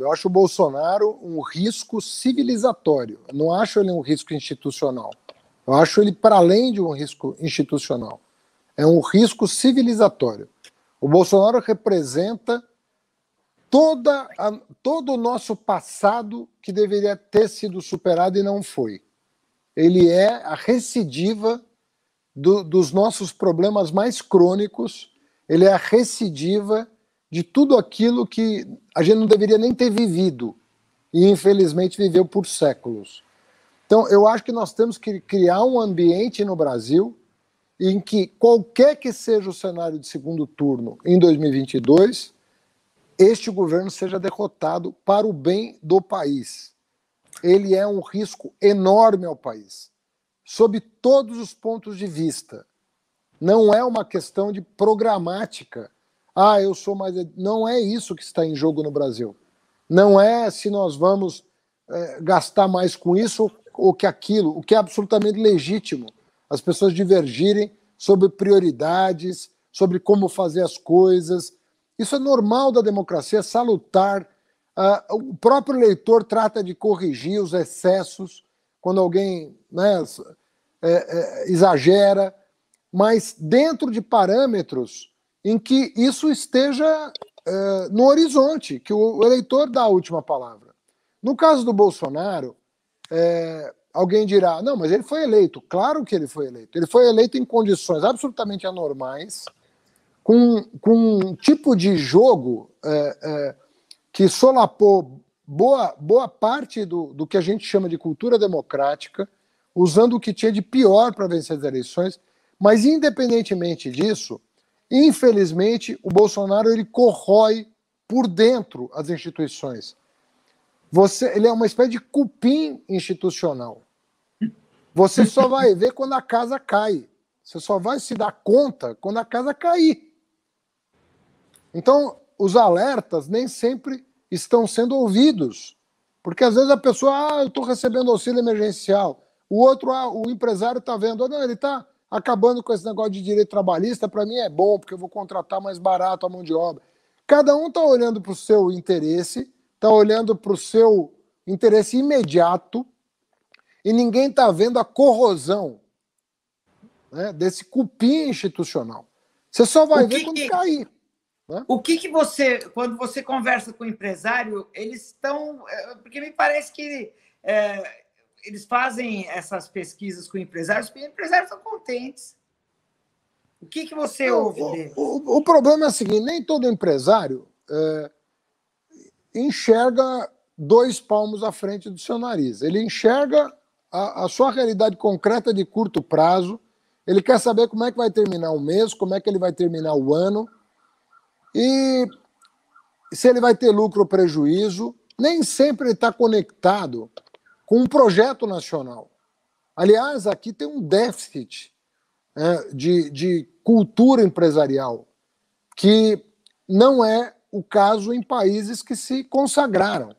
Eu acho o Bolsonaro um risco civilizatório. Eu não acho ele um risco institucional. Eu acho ele para além de um risco institucional. É um risco civilizatório. O Bolsonaro representa toda a, todo o nosso passado que deveria ter sido superado e não foi. Ele é a recidiva do, dos nossos problemas mais crônicos, ele é a recidiva de tudo aquilo que a gente não deveria nem ter vivido e infelizmente viveu por séculos. Então, eu acho que nós temos que criar um ambiente no Brasil em que qualquer que seja o cenário de segundo turno em 2022, este governo seja derrotado para o bem do país. Ele é um risco enorme ao país, sob todos os pontos de vista. Não é uma questão de programática ah, eu sou mais. Não é isso que está em jogo no Brasil. Não é se nós vamos é, gastar mais com isso ou que aquilo, o que é absolutamente legítimo. As pessoas divergirem sobre prioridades, sobre como fazer as coisas. Isso é normal da democracia, é salutar. Uh, o próprio leitor trata de corrigir os excessos quando alguém né, é, é, exagera, mas dentro de parâmetros em que isso esteja é, no horizonte, que o eleitor dá a última palavra. No caso do Bolsonaro, é, alguém dirá: não, mas ele foi eleito. Claro que ele foi eleito. Ele foi eleito em condições absolutamente anormais, com, com um tipo de jogo é, é que solapou boa, boa parte do, do que a gente chama de cultura democrática, usando o que tinha de pior para vencer as eleições. Mas, independentemente disso, Infelizmente, o Bolsonaro ele corrói por dentro as instituições. Você, ele é uma espécie de cupim institucional. Você só vai ver quando a casa cai. Você só vai se dar conta quando a casa cair. Então, os alertas nem sempre estão sendo ouvidos. Porque às vezes a pessoa, ah, eu estou recebendo auxílio emergencial. O outro, ah, o empresário está vendo, não, ele está acabando com esse negócio de direito trabalhista, para mim é bom, porque eu vou contratar mais barato a mão de obra. Cada um está olhando para o seu interesse, está olhando para o seu interesse imediato, e ninguém está vendo a corrosão né, desse cupim institucional. Você só vai ver quando que... cair. Né? O que, que você, quando você conversa com o empresário, eles estão. Eh, porque me parece que é, eles fazem essas pesquisas com empresários, porque empresários estão contentes. O que, que você o, ouve dele? O, o, o, problema é o seguinte: nem todo empresário é, enxerga dois palmos à frente do seu nariz. Ele enxerga a, a, sua realidade concreta de curto prazo. Ele quer saber como é que vai terminar o mês, como é que ele vai terminar o ano e se ele vai ter lucro ou prejuízo. Nem sempre ele está conectado com um projeto nacional. Aliás, aqui tem um déficit é, de, de cultura empresarial, que não é o caso em países que se consagraram.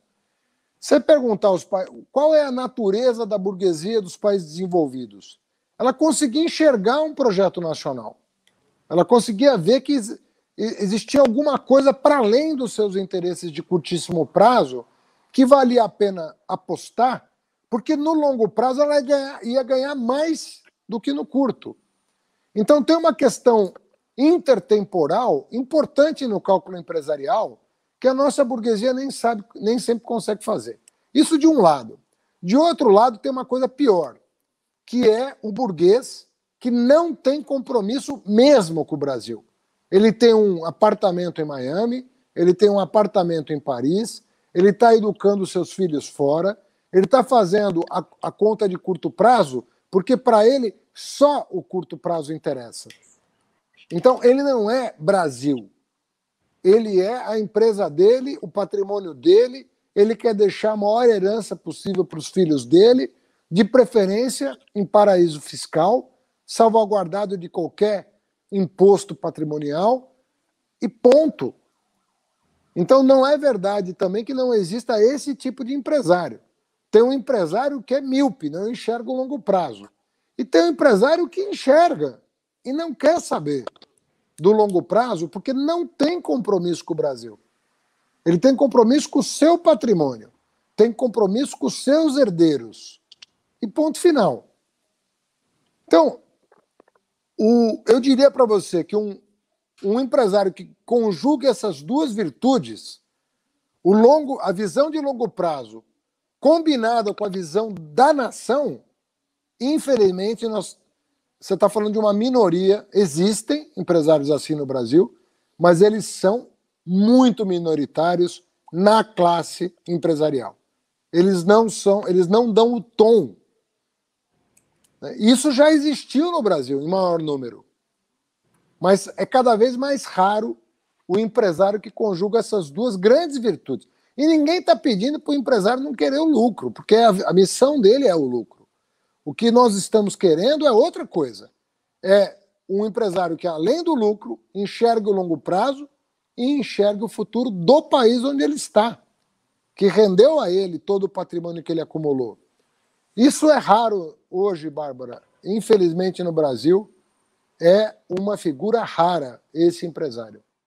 Você perguntar aos países qual é a natureza da burguesia dos países desenvolvidos, ela conseguia enxergar um projeto nacional. Ela conseguia ver que existia alguma coisa para além dos seus interesses de curtíssimo prazo que valia a pena apostar porque no longo prazo ela ia ganhar, ia ganhar mais do que no curto. Então tem uma questão intertemporal importante no cálculo empresarial que a nossa burguesia nem sabe, nem sempre consegue fazer. Isso de um lado. De outro lado, tem uma coisa pior, que é o burguês que não tem compromisso mesmo com o Brasil. Ele tem um apartamento em Miami, ele tem um apartamento em Paris, ele está educando seus filhos fora, ele está fazendo a, a conta de curto prazo porque para ele só o curto prazo interessa. Então ele não é Brasil. Ele é a empresa dele, o patrimônio dele. Ele quer deixar a maior herança possível para os filhos dele, de preferência em paraíso fiscal, salvaguardado de qualquer imposto patrimonial e ponto. Então não é verdade também que não exista esse tipo de empresário. Tem um empresário que é míope, não enxerga o longo prazo. E tem um empresário que enxerga e não quer saber do longo prazo, porque não tem compromisso com o Brasil. Ele tem compromisso com o seu patrimônio, tem compromisso com os seus herdeiros. E ponto final. Então, o, eu diria para você que um, um empresário que conjugue essas duas virtudes, o longo, a visão de longo prazo combinado com a visão da nação, infelizmente, nós, você está falando de uma minoria. Existem empresários assim no Brasil, mas eles são muito minoritários na classe empresarial. Eles não são, eles não dão o tom. Isso já existiu no Brasil em maior número. Mas é cada vez mais raro o empresário que conjuga essas duas grandes virtudes. E ninguém está pedindo para o empresário não querer o lucro, porque a, a, missão dele é o lucro. O que nós estamos querendo é outra coisa. É um empresário que, além do lucro, enxergue o longo prazo e enxergue o futuro do país onde ele está, que rendeu a ele todo o patrimônio que ele acumulou. Isso é raro hoje, Bárbara. Infelizmente, no Brasil, é uma figura rara esse empresário.